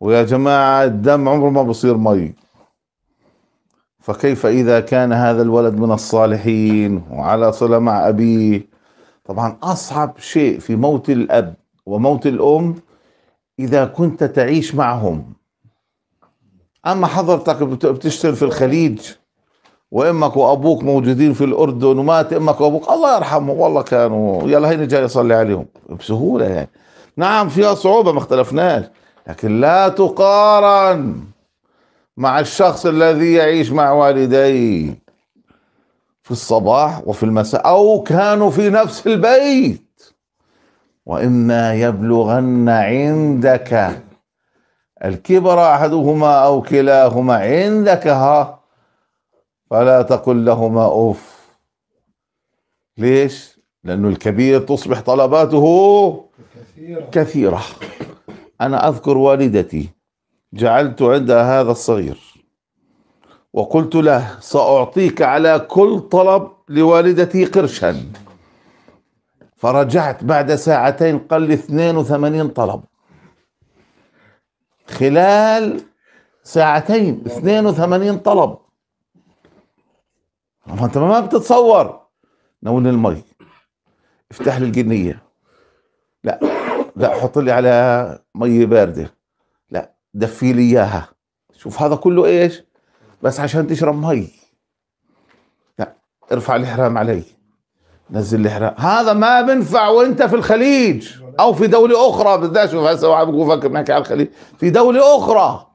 ويا جماعة الدم عمره ما بصير مي فكيف إذا كان هذا الولد من الصالحين وعلى صلة مع أبيه طبعا أصعب شيء في موت الأب وموت الأم إذا كنت تعيش معهم أما حضرتك بتشتغل في الخليج وامك وابوك موجودين في الاردن ومات امك وابوك الله يرحمه والله كانوا يلا هيني جاي اصلي عليهم بسهوله يعني نعم فيها صعوبه ما اختلفناش لكن لا تقارن مع الشخص الذي يعيش مع والديه في الصباح وفي المساء او كانوا في نفس البيت واما يبلغن عندك الكبر احدهما او كلاهما عندك ها فلا تقل لهما اوف ليش لانه الكبير تصبح طلباته كثيره, كثيرة. أنا أذكر والدتي جعلت عندها هذا الصغير وقلت له سأعطيك على كل طلب لوالدتي قرشا فرجعت بعد ساعتين قال لي 82 طلب خلال ساعتين 82 طلب ما انت ما بتتصور ناولني المي افتح لي الجنيه لا لا نعم. حط لي على مي بارده لا دفي لي اياها شوف هذا كله ايش بس عشان تشرب مي لا ارفع الإحرام علي نزل الإحرام هذا ما بنفع وانت في الخليج او في دوله اخرى بدي اشوف هسه واحد بقول فكر نحكي على الخليج في دوله اخرى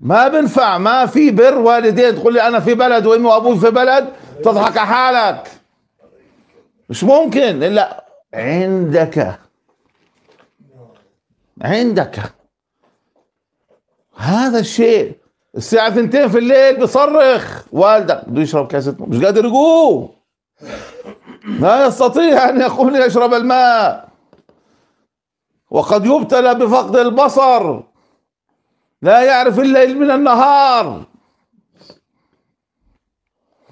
ما بنفع ما في بر والدين تقول لي انا في بلد وامي وابوي في بلد تضحك على حالك مش ممكن الا عندك عندك هذا الشيء الساعة ثنتين في الليل بصرخ والدك بده يشرب كاسة مش قادر يقوم لا يستطيع أن يقوم ليشرب الماء وقد يبتلى بفقد البصر لا يعرف الليل من النهار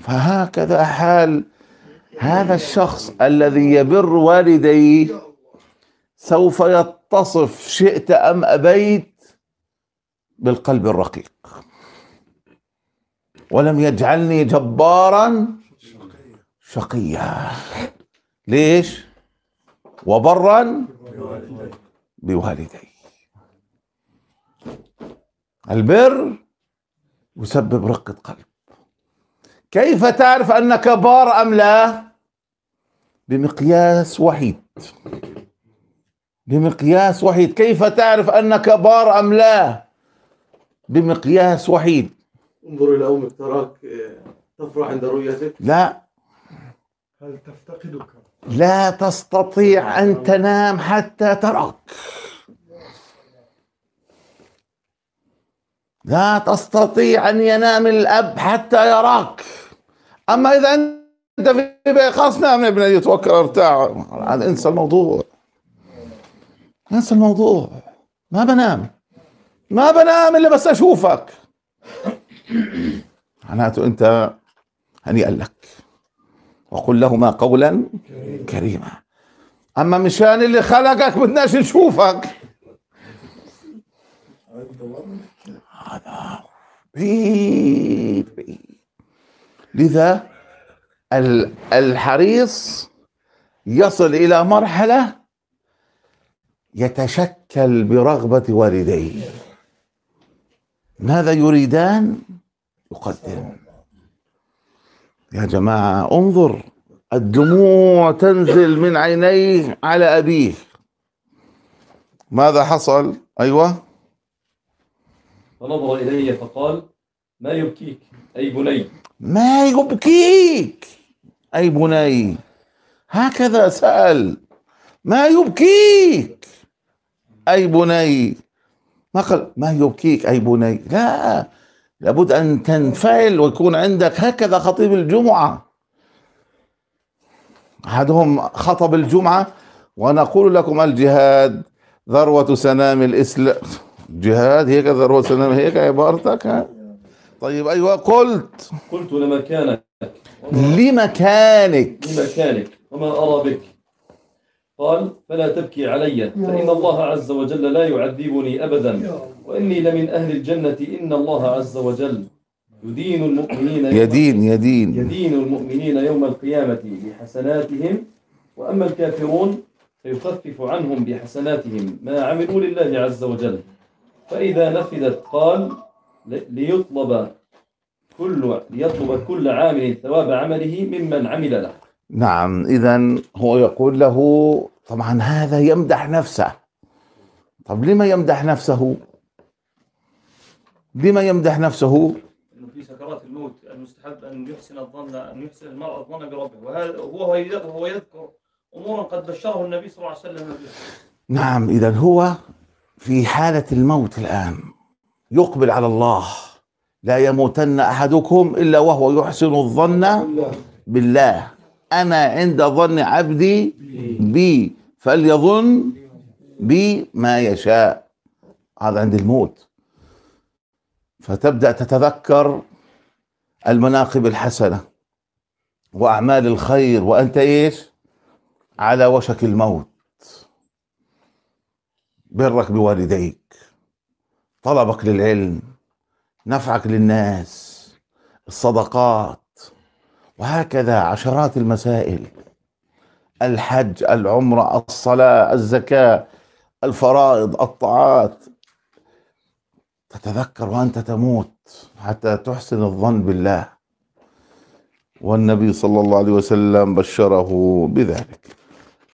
فهكذا حال هذا الشخص الذي يبر والديه سوف يتصف شئت ام ابيت بالقلب الرقيق ولم يجعلني جبارا شقيا ليش وبرا بوالدي البر يسبب رقة قلب كيف تعرف أنك بار أم لا بمقياس وحيد بمقياس وحيد كيف تعرف أنك بار أم لا بمقياس وحيد انظر إلى أمك تراك تفرح عند رؤيتك لا هل تفتقدك لا تستطيع أن تنام حتى تراك لا تستطيع أن ينام الأب حتى يراك أما إذا أنت انت في بيت خلاص نام يا ابني توكل ارتاح انسى الموضوع انسى الموضوع ما بنام ما بنام الا بس اشوفك معناته انت هنيئا لك وقل لهما قولا كريما اما مشان اللي خلقك بدناش نشوفك هذا بعيد بعيد لذا الحريص يصل إلى مرحلة يتشكل برغبة والديه ماذا يريدان يقدم يا جماعة انظر الدموع تنزل من عينيه على أبيه ماذا حصل أيوة فنظر الي فقال ما يبكيك أي بني ما يبكيك أي بني هكذا سأل ما يبكيك أي بني ما قال ما يبكيك أي بني لا لابد أن تنفعل ويكون عندك هكذا خطيب الجمعة أحدهم خطب الجمعة ونقول لكم الجهاد ذروة سنام الإسلام جهاد هيك ذروة سنام هيك عبارتك ها؟ طيب أيوة قلت قلت لمكانك لمكانك لمكانك وما أرى بك قال فلا تبكي علي فإن الله عز وجل لا يعذبني أبدا وإني لمن أهل الجنة إن الله عز وجل يدين المؤمنين يدين يدين يدين المؤمنين يوم القيامة بحسناتهم وأما الكافرون فيخفف عنهم بحسناتهم ما عملوا لله عز وجل فإذا نفذت قال ليطلب كل ليطلب كل عامل ثواب عمله ممن عمل له نعم إذا هو يقول له طبعا هذا يمدح نفسه طب لما يمدح نفسه لما يمدح نفسه في سكرات الموت المستحب ان يحسن الظن ان يحسن المرء الظن بربه وهو هو يذكر امورا قد بشره النبي صلى الله عليه وسلم بها نعم اذا هو في حاله الموت الان يقبل على الله لا يموتن احدكم الا وهو يحسن الظن بالله انا عند ظن عبدي بي فليظن بي ما يشاء هذا عند الموت فتبدا تتذكر المناقب الحسنه واعمال الخير وانت ايش على وشك الموت برك بوالديك طلبك للعلم نفعك للناس الصدقات وهكذا عشرات المسائل الحج العمره الصلاه الزكاه الفرائض الطاعات تتذكر وانت تموت حتى تحسن الظن بالله والنبي صلى الله عليه وسلم بشره بذلك